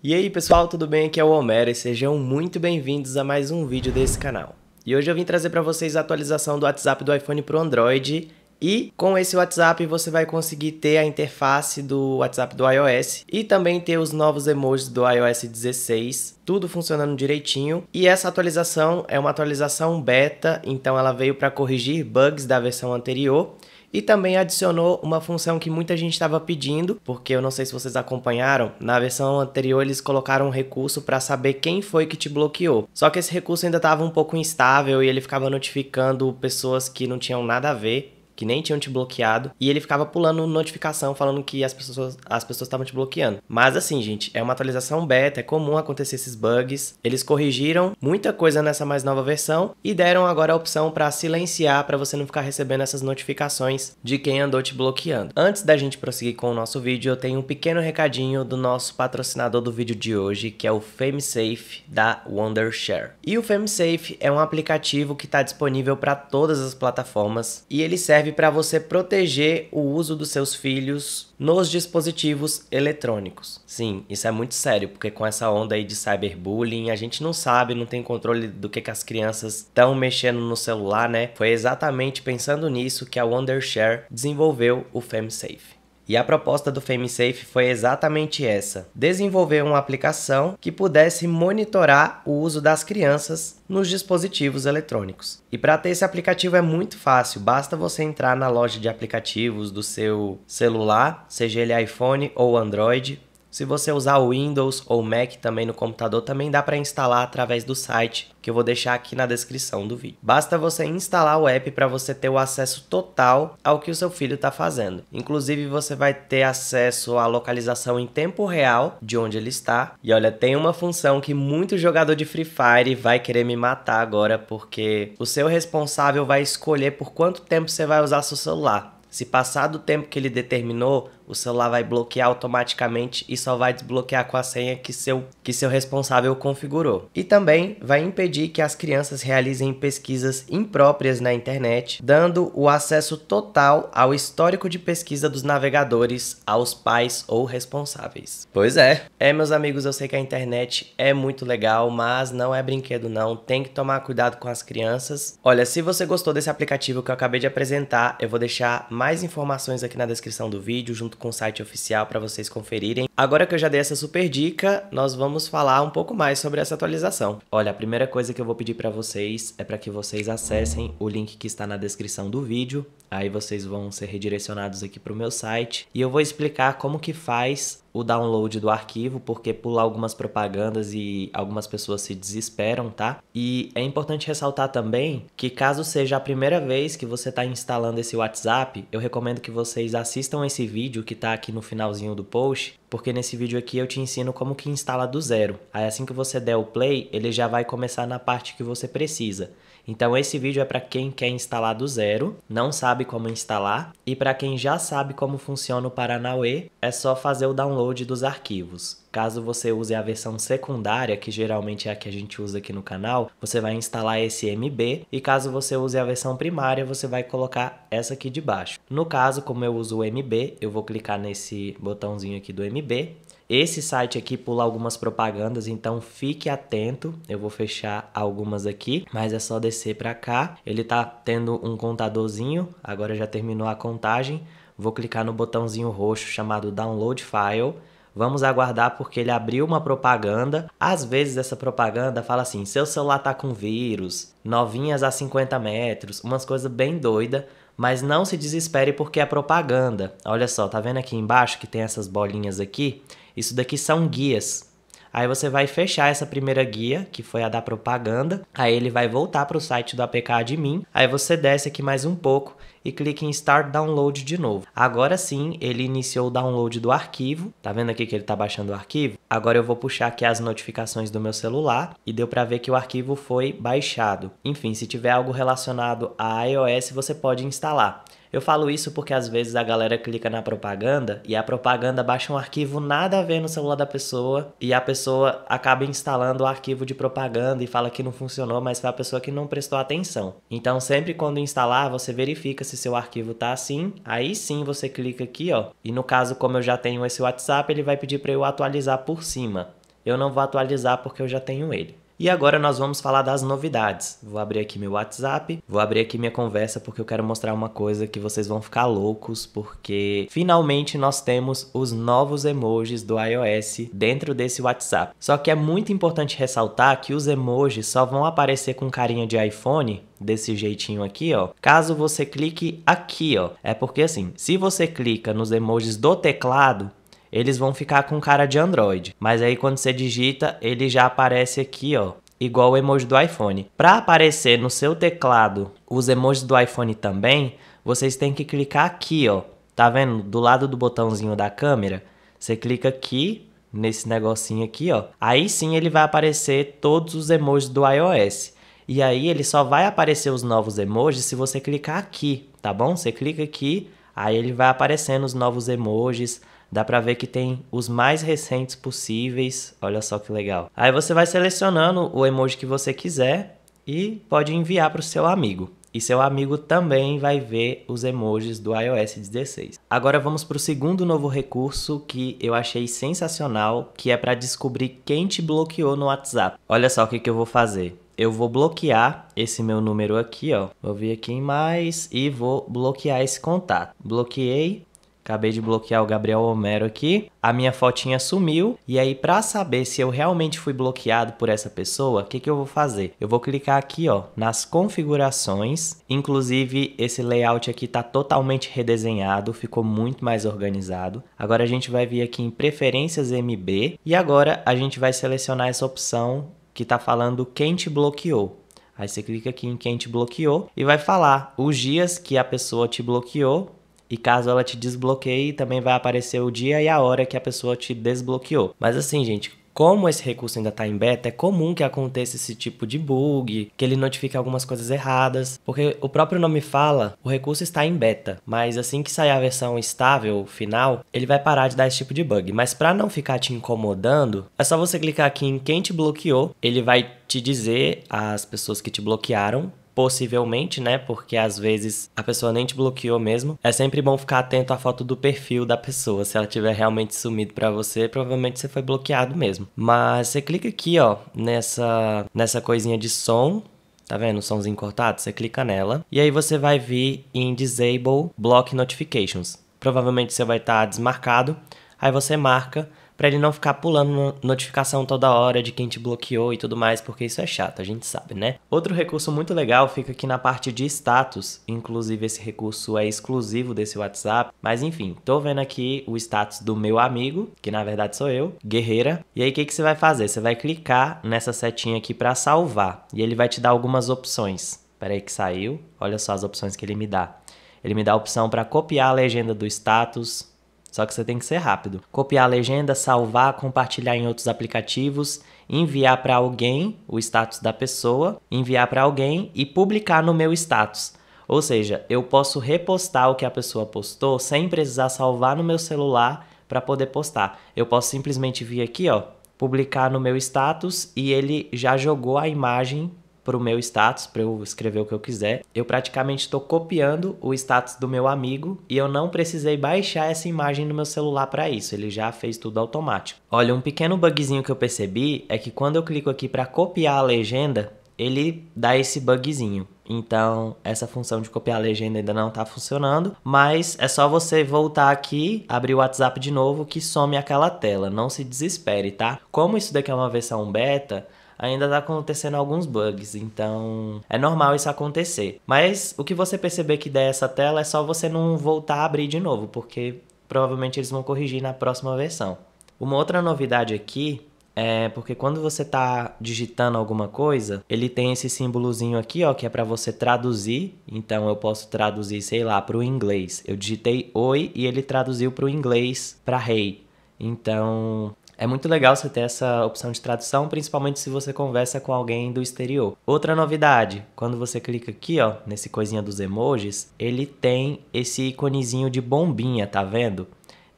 E aí pessoal, tudo bem? Aqui é o Homero e sejam muito bem-vindos a mais um vídeo desse canal. E hoje eu vim trazer para vocês a atualização do WhatsApp do iPhone para o Android e com esse WhatsApp você vai conseguir ter a interface do WhatsApp do iOS e também ter os novos emojis do iOS 16, tudo funcionando direitinho. E essa atualização é uma atualização beta, então ela veio para corrigir bugs da versão anterior e também adicionou uma função que muita gente estava pedindo, porque eu não sei se vocês acompanharam, na versão anterior eles colocaram um recurso para saber quem foi que te bloqueou. Só que esse recurso ainda estava um pouco instável e ele ficava notificando pessoas que não tinham nada a ver que nem tinham te bloqueado, e ele ficava pulando notificação falando que as pessoas as pessoas estavam te bloqueando. Mas assim, gente, é uma atualização beta, é comum acontecer esses bugs. Eles corrigiram muita coisa nessa mais nova versão e deram agora a opção para silenciar para você não ficar recebendo essas notificações de quem andou te bloqueando. Antes da gente prosseguir com o nosso vídeo, eu tenho um pequeno recadinho do nosso patrocinador do vídeo de hoje, que é o FameSafe da Wondershare. E o FameSafe é um aplicativo que está disponível para todas as plataformas e ele serve serve para você proteger o uso dos seus filhos nos dispositivos eletrônicos. Sim, isso é muito sério, porque com essa onda aí de cyberbullying, a gente não sabe, não tem controle do que, que as crianças estão mexendo no celular, né? Foi exatamente pensando nisso que a Wondershare desenvolveu o FemSafe. E a proposta do FameSafe foi exatamente essa: desenvolver uma aplicação que pudesse monitorar o uso das crianças nos dispositivos eletrônicos. E para ter esse aplicativo é muito fácil, basta você entrar na loja de aplicativos do seu celular, seja ele iPhone ou Android, se você usar Windows ou Mac também no computador, também dá para instalar através do site, que eu vou deixar aqui na descrição do vídeo. Basta você instalar o app para você ter o acesso total ao que o seu filho está fazendo. Inclusive, você vai ter acesso à localização em tempo real de onde ele está. E olha, tem uma função que muito jogador de Free Fire vai querer me matar agora, porque o seu responsável vai escolher por quanto tempo você vai usar seu celular. Se passar do tempo que ele determinou, o celular vai bloquear automaticamente e só vai desbloquear com a senha que seu, que seu responsável configurou. E também vai impedir que as crianças realizem pesquisas impróprias na internet, dando o acesso total ao histórico de pesquisa dos navegadores aos pais ou responsáveis. Pois é. É, meus amigos, eu sei que a internet é muito legal, mas não é brinquedo não, tem que tomar cuidado com as crianças. Olha, se você gostou desse aplicativo que eu acabei de apresentar, eu vou deixar mais informações aqui na descrição do vídeo junto com o site oficial para vocês conferirem. Agora que eu já dei essa super dica, nós vamos falar um pouco mais sobre essa atualização. Olha, a primeira coisa que eu vou pedir para vocês é para que vocês acessem o link que está na descrição do vídeo Aí vocês vão ser redirecionados aqui para o meu site e eu vou explicar como que faz o download do arquivo, porque pula algumas propagandas e algumas pessoas se desesperam, tá? E é importante ressaltar também que caso seja a primeira vez que você está instalando esse WhatsApp, eu recomendo que vocês assistam esse vídeo que está aqui no finalzinho do post, porque nesse vídeo aqui eu te ensino como que instala do zero. Aí assim que você der o play, ele já vai começar na parte que você precisa. Então esse vídeo é para quem quer instalar do zero, não sabe como instalar, e para quem já sabe como funciona o Paranauê, é só fazer o download dos arquivos. Caso você use a versão secundária, que geralmente é a que a gente usa aqui no canal, você vai instalar esse MB e caso você use a versão primária, você vai colocar essa aqui de baixo. No caso, como eu uso o MB, eu vou clicar nesse botãozinho aqui do MB esse site aqui pula algumas propagandas, então fique atento. Eu vou fechar algumas aqui, mas é só descer para cá. Ele tá tendo um contadorzinho, agora já terminou a contagem. Vou clicar no botãozinho roxo chamado Download File. Vamos aguardar porque ele abriu uma propaganda. Às vezes essa propaganda fala assim: seu celular tá com vírus, novinhas a 50 metros, umas coisas bem doida, mas não se desespere porque é propaganda. Olha só, tá vendo aqui embaixo que tem essas bolinhas aqui? Isso daqui são guias. Aí você vai fechar essa primeira guia, que foi a da propaganda. Aí ele vai voltar para o site do APK Admin. Aí você desce aqui mais um pouco e clica em Start Download de novo. Agora sim, ele iniciou o download do arquivo. Tá vendo aqui que ele está baixando o arquivo? Agora eu vou puxar aqui as notificações do meu celular e deu para ver que o arquivo foi baixado. Enfim, se tiver algo relacionado a iOS, você pode instalar. Eu falo isso porque às vezes a galera clica na propaganda e a propaganda baixa um arquivo nada a ver no celular da pessoa e a pessoa acaba instalando o arquivo de propaganda e fala que não funcionou, mas foi a pessoa que não prestou atenção. Então sempre quando instalar, você verifica se seu arquivo tá assim, aí sim você clica aqui, ó. E no caso, como eu já tenho esse WhatsApp, ele vai pedir para eu atualizar por cima. Eu não vou atualizar porque eu já tenho ele. E agora nós vamos falar das novidades. Vou abrir aqui meu WhatsApp, vou abrir aqui minha conversa porque eu quero mostrar uma coisa que vocês vão ficar loucos porque finalmente nós temos os novos emojis do iOS dentro desse WhatsApp. Só que é muito importante ressaltar que os emojis só vão aparecer com carinha de iPhone desse jeitinho aqui, ó. Caso você clique aqui, ó. É porque assim, se você clica nos emojis do teclado, eles vão ficar com cara de Android. Mas aí quando você digita, ele já aparece aqui, ó, igual o emoji do iPhone. Para aparecer no seu teclado os emojis do iPhone também, vocês têm que clicar aqui, ó. Tá vendo? Do lado do botãozinho da câmera, você clica aqui nesse negocinho aqui, ó. Aí sim ele vai aparecer todos os emojis do iOS. E aí ele só vai aparecer os novos emojis se você clicar aqui, tá bom? Você clica aqui, aí ele vai aparecendo os novos emojis, Dá pra ver que tem os mais recentes possíveis. Olha só que legal. Aí você vai selecionando o emoji que você quiser e pode enviar para o seu amigo. E seu amigo também vai ver os emojis do iOS 16. Agora vamos para o segundo novo recurso que eu achei sensacional, que é para descobrir quem te bloqueou no WhatsApp. Olha só o que, que eu vou fazer. Eu vou bloquear esse meu número aqui, ó. Vou vir aqui em mais e vou bloquear esse contato. Bloqueei. Acabei de bloquear o Gabriel Homero aqui. A minha fotinha sumiu. E aí, para saber se eu realmente fui bloqueado por essa pessoa, o que, que eu vou fazer? Eu vou clicar aqui, ó, nas configurações. Inclusive, esse layout aqui tá totalmente redesenhado, ficou muito mais organizado. Agora a gente vai vir aqui em preferências MB. E agora a gente vai selecionar essa opção que tá falando quem te bloqueou. Aí você clica aqui em quem te bloqueou e vai falar os dias que a pessoa te bloqueou e caso ela te desbloqueie, também vai aparecer o dia e a hora que a pessoa te desbloqueou. Mas assim, gente, como esse recurso ainda está em beta, é comum que aconteça esse tipo de bug, que ele notifique algumas coisas erradas, porque o próprio nome fala, o recurso está em beta, mas assim que sair a versão estável final, ele vai parar de dar esse tipo de bug. Mas para não ficar te incomodando, é só você clicar aqui em quem te bloqueou, ele vai te dizer as pessoas que te bloquearam possivelmente, né? Porque às vezes a pessoa nem te bloqueou mesmo. É sempre bom ficar atento à foto do perfil da pessoa. Se ela tiver realmente sumido para você, provavelmente você foi bloqueado mesmo. Mas você clica aqui, ó, nessa nessa coisinha de som, Tá vendo o somzinho cortado? Você clica nela e aí você vai vir em Disable Block Notifications. Provavelmente você vai estar tá desmarcado, aí você marca para ele não ficar pulando notificação toda hora de quem te bloqueou e tudo mais, porque isso é chato, a gente sabe, né? Outro recurso muito legal fica aqui na parte de status, inclusive esse recurso é exclusivo desse WhatsApp, mas enfim, tô vendo aqui o status do meu amigo, que na verdade sou eu, guerreira, e aí o que, que você vai fazer? Você vai clicar nessa setinha aqui para salvar, e ele vai te dar algumas opções. Pera aí que saiu, olha só as opções que ele me dá. Ele me dá a opção para copiar a legenda do status, só que você tem que ser rápido. Copiar a legenda, salvar, compartilhar em outros aplicativos, enviar para alguém o status da pessoa, enviar para alguém e publicar no meu status. Ou seja, eu posso repostar o que a pessoa postou sem precisar salvar no meu celular para poder postar. Eu posso simplesmente vir aqui, ó, publicar no meu status e ele já jogou a imagem para o meu status, para eu escrever o que eu quiser. Eu praticamente estou copiando o status do meu amigo e eu não precisei baixar essa imagem no meu celular para isso, ele já fez tudo automático. Olha, um pequeno bugzinho que eu percebi é que quando eu clico aqui para copiar a legenda, ele dá esse bugzinho. Então, essa função de copiar a legenda ainda não está funcionando, mas é só você voltar aqui, abrir o WhatsApp de novo que some aquela tela, não se desespere, tá? Como isso daqui é uma versão beta, ainda tá acontecendo alguns bugs, então é normal isso acontecer. Mas o que você perceber que der essa tela é só você não voltar a abrir de novo, porque provavelmente eles vão corrigir na próxima versão. Uma outra novidade aqui é porque quando você está digitando alguma coisa, ele tem esse símbolozinho aqui, ó, que é para você traduzir. Então eu posso traduzir, sei lá, para o inglês. Eu digitei oi e ele traduziu para o inglês para rei. Hey. Então, é muito legal você ter essa opção de tradução, principalmente se você conversa com alguém do exterior. Outra novidade, quando você clica aqui, ó, nesse coisinha dos emojis, ele tem esse iconezinho de bombinha, tá vendo?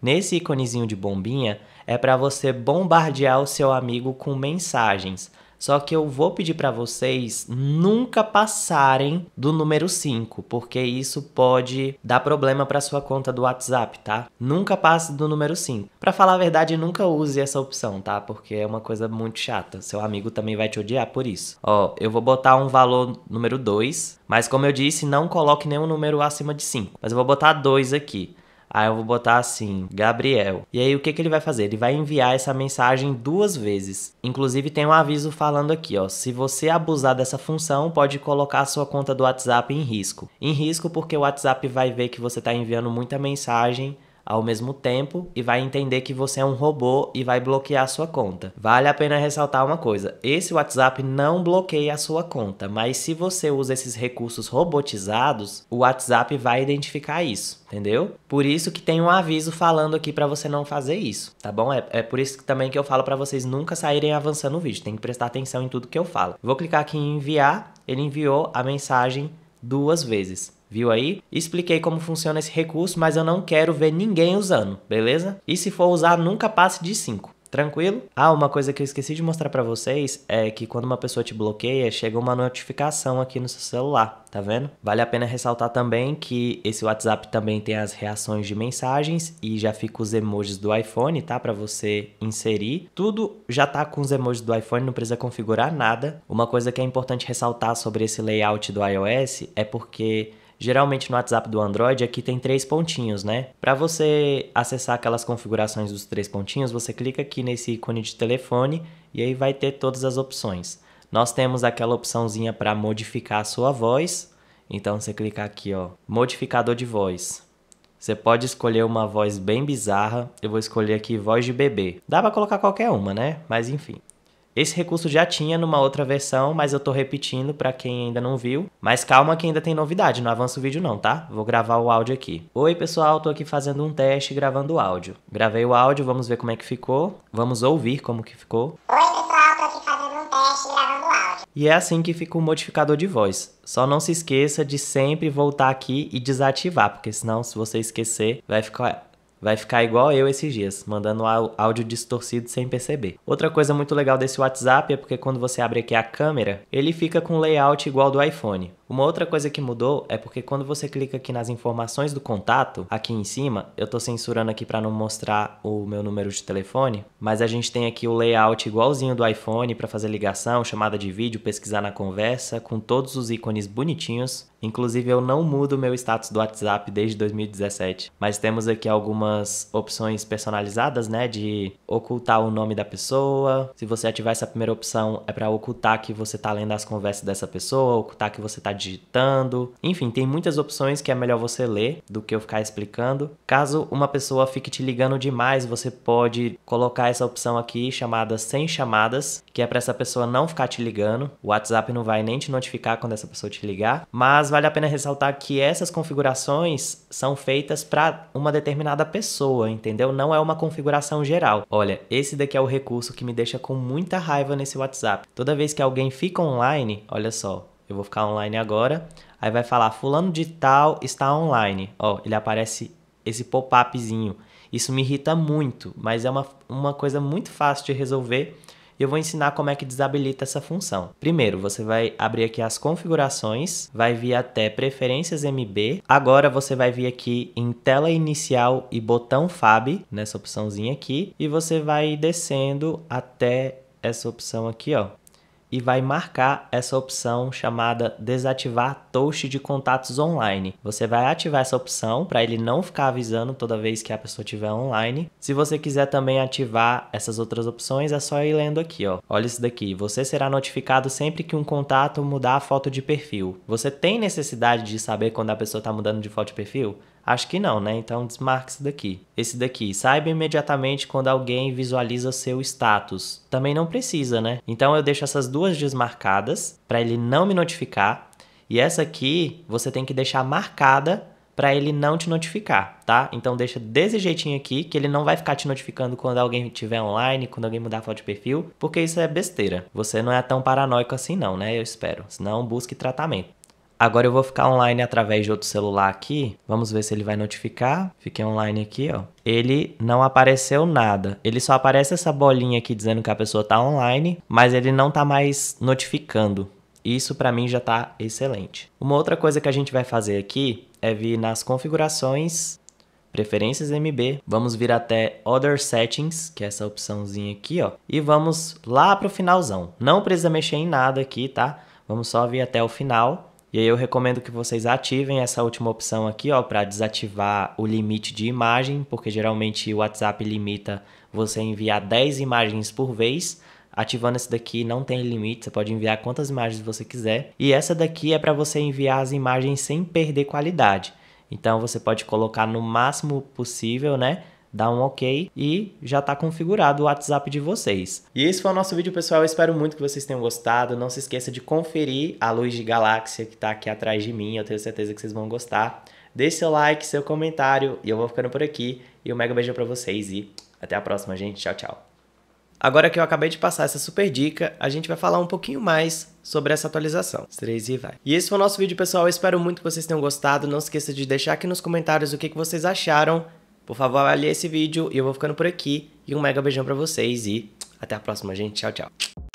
Nesse iconezinho de bombinha é para você bombardear o seu amigo com mensagens. Só que eu vou pedir para vocês nunca passarem do número 5, porque isso pode dar problema para sua conta do WhatsApp, tá? Nunca passe do número 5. Para falar a verdade, nunca use essa opção, tá? Porque é uma coisa muito chata. Seu amigo também vai te odiar por isso. Ó, eu vou botar um valor número 2, mas como eu disse, não coloque nenhum número acima de 5. Mas eu vou botar 2 aqui. Aí eu vou botar assim, Gabriel. E aí o que, que ele vai fazer? Ele vai enviar essa mensagem duas vezes. Inclusive tem um aviso falando aqui, ó. Se você abusar dessa função, pode colocar a sua conta do WhatsApp em risco. Em risco porque o WhatsApp vai ver que você está enviando muita mensagem ao mesmo tempo e vai entender que você é um robô e vai bloquear a sua conta. Vale a pena ressaltar uma coisa: esse WhatsApp não bloqueia a sua conta, mas se você usa esses recursos robotizados, o WhatsApp vai identificar isso, entendeu? Por isso que tem um aviso falando aqui para você não fazer isso, tá bom? É, é por isso que também que eu falo para vocês nunca saírem avançando o vídeo, tem que prestar atenção em tudo que eu falo. Vou clicar aqui em enviar, ele enviou a mensagem duas vezes viu aí? Expliquei como funciona esse recurso, mas eu não quero ver ninguém usando, beleza? E se for usar, nunca passe de 5. Tranquilo? Ah, uma coisa que eu esqueci de mostrar para vocês é que quando uma pessoa te bloqueia, chega uma notificação aqui no seu celular, tá vendo? Vale a pena ressaltar também que esse WhatsApp também tem as reações de mensagens e já fica os emojis do iPhone, tá? Para você inserir. Tudo já tá com os emojis do iPhone, não precisa configurar nada. Uma coisa que é importante ressaltar sobre esse layout do iOS é porque Geralmente no WhatsApp do Android aqui tem três pontinhos, né? Para você acessar aquelas configurações dos três pontinhos, você clica aqui nesse ícone de telefone e aí vai ter todas as opções. Nós temos aquela opçãozinha para modificar a sua voz. Então você clica aqui, ó, modificador de voz. Você pode escolher uma voz bem bizarra. Eu vou escolher aqui voz de bebê. Dá para colocar qualquer uma, né? Mas enfim. Esse recurso já tinha numa outra versão, mas eu tô repetindo para quem ainda não viu. Mas calma que ainda tem novidade, não avança o vídeo não, tá? Vou gravar o áudio aqui. Oi pessoal, tô aqui fazendo um teste gravando o áudio. Gravei o áudio, vamos ver como é que ficou. Vamos ouvir como que ficou. Oi pessoal, tô aqui fazendo um teste gravando o áudio. E é assim que fica o modificador de voz. Só não se esqueça de sempre voltar aqui e desativar, porque senão se você esquecer vai ficar Vai ficar igual eu esses dias, mandando áudio distorcido sem perceber. Outra coisa muito legal desse WhatsApp é porque quando você abre aqui a câmera, ele fica com layout igual do iPhone. Uma outra coisa que mudou é porque quando você clica aqui nas informações do contato, aqui em cima, eu tô censurando aqui para não mostrar o meu número de telefone, mas a gente tem aqui o layout igualzinho do iPhone para fazer ligação, chamada de vídeo, pesquisar na conversa, com todos os ícones bonitinhos. Inclusive, eu não mudo meu status do WhatsApp desde 2017, mas temos aqui algumas opções personalizadas, né? De ocultar o nome da pessoa. Se você ativar essa primeira opção, é para ocultar que você tá lendo as conversas dessa pessoa, ocultar que você tá digitando. Enfim, tem muitas opções que é melhor você ler do que eu ficar explicando. Caso uma pessoa fique te ligando demais, você pode colocar essa opção aqui chamada sem chamadas, que é para essa pessoa não ficar te ligando. O WhatsApp não vai nem te notificar quando essa pessoa te ligar, mas mas vale a pena ressaltar que essas configurações são feitas para uma determinada pessoa, entendeu? Não é uma configuração geral. Olha, esse daqui é o recurso que me deixa com muita raiva nesse WhatsApp. Toda vez que alguém fica online, olha só, eu vou ficar online agora, aí vai falar fulano de tal está online. Ó, ele aparece esse pop-upzinho. Isso me irrita muito, mas é uma, uma coisa muito fácil de resolver e eu vou ensinar como é que desabilita essa função. Primeiro, você vai abrir aqui as configurações, vai vir até preferências MB. Agora você vai vir aqui em tela inicial e botão FAB, nessa opçãozinha aqui, e você vai descendo até essa opção aqui, ó, e vai marcar essa opção chamada desativar toast de contatos online. Você vai ativar essa opção para ele não ficar avisando toda vez que a pessoa estiver online. Se você quiser também ativar essas outras opções, é só ir lendo aqui, ó. Olha isso daqui. Você será notificado sempre que um contato mudar a foto de perfil. Você tem necessidade de saber quando a pessoa está mudando de foto de perfil? Acho que não, né? Então desmarque esse daqui. Esse daqui. Saiba imediatamente quando alguém visualiza seu status. Também não precisa, né? Então eu deixo essas duas desmarcadas para ele não me notificar. E essa aqui você tem que deixar marcada para ele não te notificar, tá? Então deixa desse jeitinho aqui que ele não vai ficar te notificando quando alguém estiver online, quando alguém mudar a foto de perfil, porque isso é besteira. Você não é tão paranoico assim não, né? Eu espero. Senão busque tratamento. Agora eu vou ficar online através de outro celular aqui. Vamos ver se ele vai notificar. Fiquei online aqui, ó. Ele não apareceu nada. Ele só aparece essa bolinha aqui dizendo que a pessoa tá online, mas ele não tá mais notificando. Isso para mim já tá excelente. Uma outra coisa que a gente vai fazer aqui é vir nas configurações Preferências MB, vamos vir até Other Settings, que é essa opçãozinha aqui, ó, e vamos lá pro finalzão. Não precisa mexer em nada aqui, tá? Vamos só vir até o final e aí eu recomendo que vocês ativem essa última opção aqui, ó, para desativar o limite de imagem, porque geralmente o WhatsApp limita você enviar 10 imagens por vez. Ativando esse daqui não tem limite, você pode enviar quantas imagens você quiser. E essa daqui é para você enviar as imagens sem perder qualidade. Então você pode colocar no máximo possível, né? dá um ok e já está configurado o WhatsApp de vocês. E esse foi o nosso vídeo, pessoal. Eu espero muito que vocês tenham gostado. Não se esqueça de conferir a luz de galáxia que está aqui atrás de mim. Eu tenho certeza que vocês vão gostar. Deixe seu like, seu comentário e eu vou ficando por aqui. E um mega beijo para vocês e até a próxima, gente. Tchau, tchau. Agora que eu acabei de passar essa super dica, a gente vai falar um pouquinho mais sobre essa atualização. 3 e vai. E esse foi o nosso vídeo, pessoal. Eu espero muito que vocês tenham gostado. Não se esqueça de deixar aqui nos comentários o que, que vocês acharam por favor, avalie esse vídeo e eu vou ficando por aqui. E um mega beijão pra vocês e até a próxima, gente. Tchau, tchau.